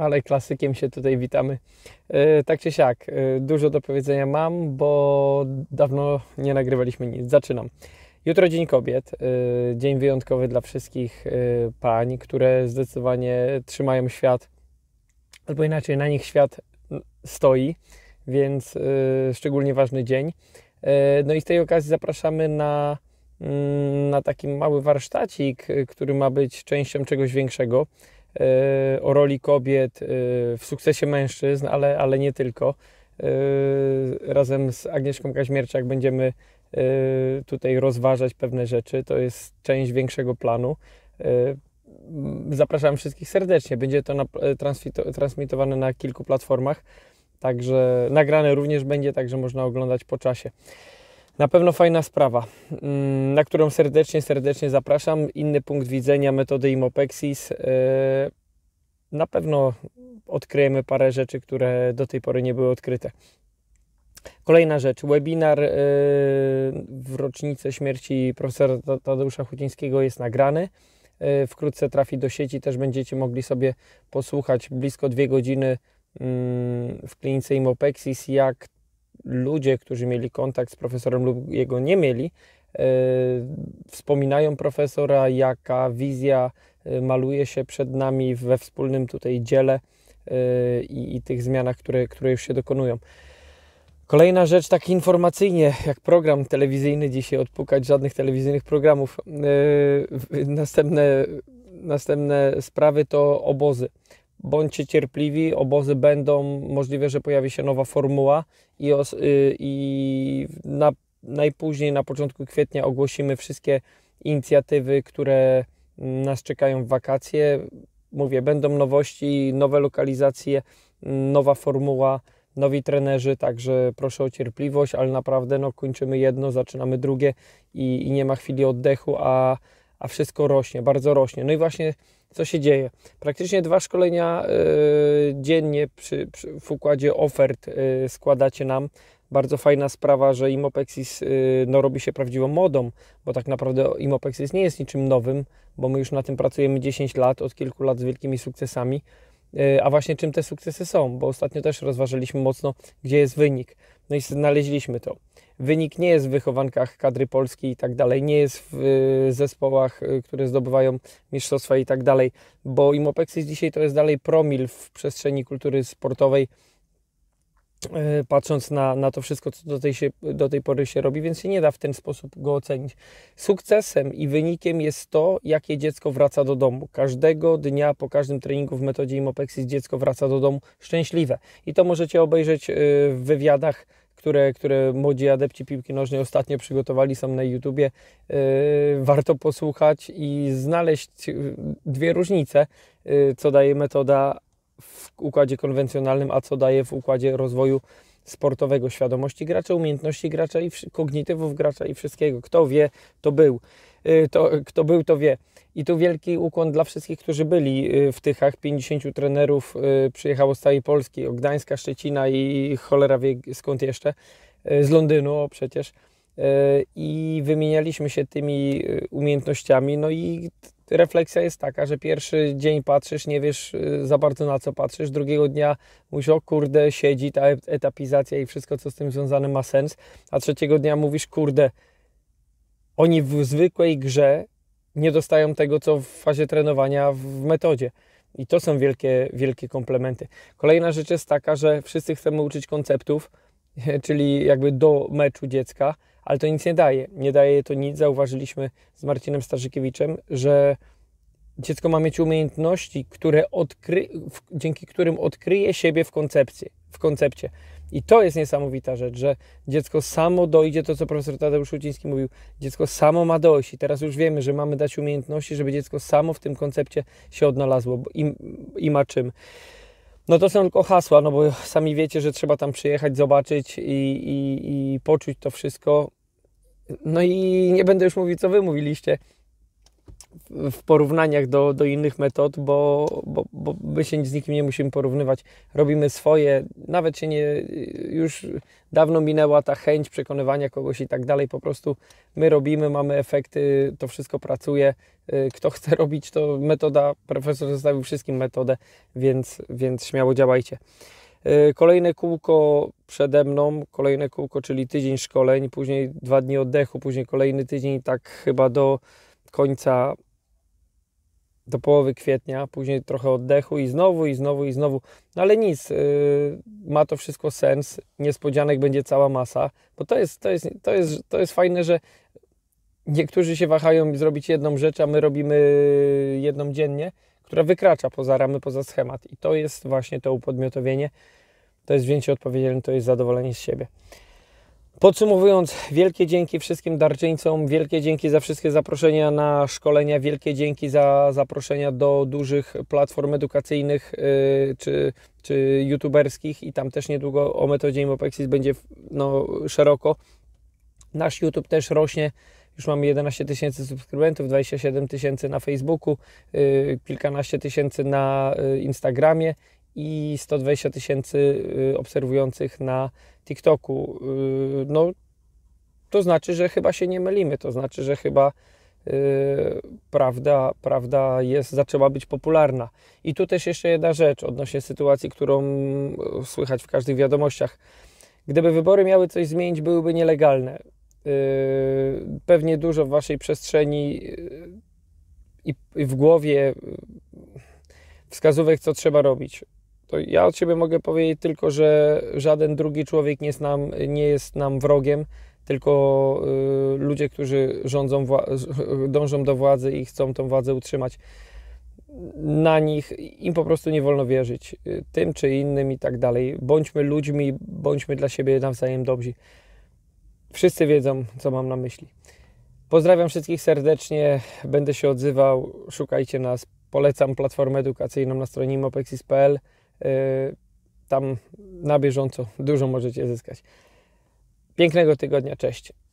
ale klasykiem się tutaj witamy. E, tak czy siak, e, dużo do powiedzenia mam, bo dawno nie nagrywaliśmy nic. Zaczynam. Jutro Dzień Kobiet, e, dzień wyjątkowy dla wszystkich pań, które zdecydowanie trzymają świat, albo inaczej, na nich świat stoi, więc szczególnie ważny dzień. No i z tej okazji zapraszamy na, mm, na taki mały warsztacik, który ma być częścią czegoś większego. E, o roli kobiet e, w sukcesie mężczyzn, ale, ale nie tylko. E, razem z Agnieszką Kaźmierczak będziemy tutaj rozważać pewne rzeczy. To jest część większego planu. Zapraszam wszystkich serdecznie. Będzie to transmitowane na kilku platformach, także nagrane również będzie, także można oglądać po czasie. Na pewno fajna sprawa, mm, na którą serdecznie, serdecznie zapraszam. Inny punkt widzenia metody Imopexis. E, na pewno odkryjemy parę rzeczy, które do tej pory nie były odkryte. Kolejna rzecz. Webinar e, w rocznicę śmierci profesora Tadeusza Chucińskiego jest nagrany. E, wkrótce trafi do sieci, też będziecie mogli sobie posłuchać blisko dwie godziny mm, w klinice Imopexis, jak ludzie, którzy mieli kontakt z profesorem lub jego nie mieli, e, wspominają profesora, jaka wizja e, maluje się przed nami we wspólnym tutaj dziele e, i, i tych zmianach, które, które już się dokonują. Kolejna rzecz, tak informacyjnie, jak program telewizyjny, dzisiaj odpukać żadnych telewizyjnych programów. Następne, następne sprawy to obozy bądźcie cierpliwi, obozy będą, możliwe, że pojawi się nowa formuła i, os, y, i na, najpóźniej na początku kwietnia ogłosimy wszystkie inicjatywy, które mm, nas czekają w wakacje. Mówię, będą nowości, nowe lokalizacje, mm, nowa formuła, nowi trenerzy, także proszę o cierpliwość, ale naprawdę no, kończymy jedno, zaczynamy drugie i, i nie ma chwili oddechu, a, a wszystko rośnie, bardzo rośnie. No i właśnie co się dzieje? Praktycznie dwa szkolenia e, dziennie przy, przy, w układzie ofert e, składacie nam. Bardzo fajna sprawa, że Imopexis e, no, robi się prawdziwą modą, bo tak naprawdę Imopexis nie jest niczym nowym, bo my już na tym pracujemy 10 lat, od kilku lat z wielkimi sukcesami. A właśnie czym te sukcesy są, bo ostatnio też rozważyliśmy mocno, gdzie jest wynik. No i znaleźliśmy to wynik nie jest w wychowankach kadry polskiej i tak dalej, nie jest w y, zespołach, y, które zdobywają mistrzostwa i tak dalej, bo Imopexis dzisiaj to jest dalej promil w przestrzeni kultury sportowej, y, patrząc na, na to wszystko, co do tej, się, do tej pory się robi, więc się nie da w ten sposób go ocenić. Sukcesem i wynikiem jest to, jakie dziecko wraca do domu. Każdego dnia po każdym treningu w metodzie Imopexis dziecko wraca do domu szczęśliwe. I to możecie obejrzeć w wywiadach które, które młodzi adepci piłki nożnej ostatnio przygotowali, są na YouTubie. Yy, warto posłuchać i znaleźć yy, dwie różnice, yy, co daje metoda w układzie konwencjonalnym, a co daje w układzie rozwoju sportowego, świadomości gracza, umiejętności gracza i kognitywów gracza i wszystkiego. Kto wie, to był. Y, to, kto był, to wie. I tu wielki ukłon dla wszystkich, którzy byli y, w Tychach. 50 trenerów y, przyjechało z całej Polski, od Gdańska, Szczecina i cholera wie skąd jeszcze. Z Londynu o przecież. I wymienialiśmy się tymi umiejętnościami. No i refleksja jest taka, że pierwszy dzień patrzysz, nie wiesz y, za bardzo na co patrzysz, drugiego dnia mówisz, o kurde, siedzi ta e-, etapizacja i wszystko, co z tym związane ma sens, a trzeciego dnia mówisz, kurde, oni w zwykłej grze nie dostają tego, co w fazie trenowania w metodzie. I to są wielkie, wielkie komplementy. Kolejna rzecz jest taka, że wszyscy chcemy uczyć konceptów, czyli jakby do meczu dziecka, ale to nic nie daje. Nie daje to nic. Zauważyliśmy z Marcinem Starzykiewiczem, że dziecko ma mieć umiejętności, które odkry, dzięki którym odkryje siebie w, koncepcji, w koncepcie. I to jest niesamowita rzecz, że dziecko samo dojdzie, to co profesor Tadeusz Uciński mówił, dziecko samo ma dojść i teraz już wiemy, że mamy dać umiejętności, żeby dziecko samo w tym koncepcie się odnalazło i, i ma czym. No to są tylko hasła, no bo sami wiecie, że trzeba tam przyjechać, zobaczyć i, i, i poczuć to wszystko, no i nie będę już mówił, co wy mówiliście w porównaniach do, do innych metod, bo, bo, bo my się z nikim nie musimy porównywać. Robimy swoje, nawet się nie, już dawno minęła ta chęć przekonywania kogoś i tak dalej. Po prostu my robimy, mamy efekty, to wszystko pracuje. Y, kto chce robić, to metoda, profesor zostawił wszystkim metodę, więc, więc śmiało działajcie. E, kolejne kółko przede mną, kolejne kółko, czyli tydzień szkoleń, później dwa dni oddechu, później kolejny tydzień, tak chyba do końca, do połowy kwietnia, później trochę oddechu i znowu, i znowu, i znowu. No ale nic, yy, ma to wszystko sens, niespodzianek będzie cała masa, bo to jest, to jest, to jest, to jest fajne, że niektórzy się wahają zrobić jedną rzecz, a my robimy jedną dziennie która wykracza poza ramy, poza schemat. I to jest właśnie to upodmiotowienie, to jest wzięcie odpowiedzialności, to jest zadowolenie z siebie. Podsumowując, wielkie dzięki wszystkim darczyńcom, wielkie dzięki za wszystkie zaproszenia na szkolenia, wielkie dzięki za zaproszenia do dużych platform edukacyjnych yy, czy, czy youtuberskich i tam też niedługo o metodzie Imopexis będzie no, szeroko. Nasz YouTube też rośnie już mamy 11 tysięcy subskrybentów, 27 tysięcy na Facebooku, y, kilkanaście tysięcy na y, Instagramie i 120 tysięcy y, obserwujących na TikToku. No, to znaczy, że chyba się nie mylimy, to znaczy, że chyba prawda, prawda jest, zaczęła być popularna. I tu też jeszcze jedna rzecz odnośnie sytuacji, którą słychać w każdych wiadomościach. Gdyby wybory miały coś zmienić, byłyby nielegalne. Y, pewnie dużo w waszej przestrzeni y, i w głowie y, wskazówek, co trzeba robić. To ja od siebie mogę powiedzieć tylko, że żaden drugi człowiek nie jest nam, nie jest nam wrogiem, tylko ludzie, którzy rządzą, dążą do władzy i chcą tą władzę utrzymać. Na nich im po prostu nie wolno wierzyć, tym czy innym i tak dalej. Bądźmy ludźmi, bądźmy dla siebie nawzajem dobrzy. Wszyscy wiedzą, co mam na myśli. Pozdrawiam wszystkich serdecznie, będę się odzywał, szukajcie nas. Polecam platformę edukacyjną na stronie mopexis.pl. Yy, tam na bieżąco dużo możecie zyskać. Pięknego tygodnia, cześć.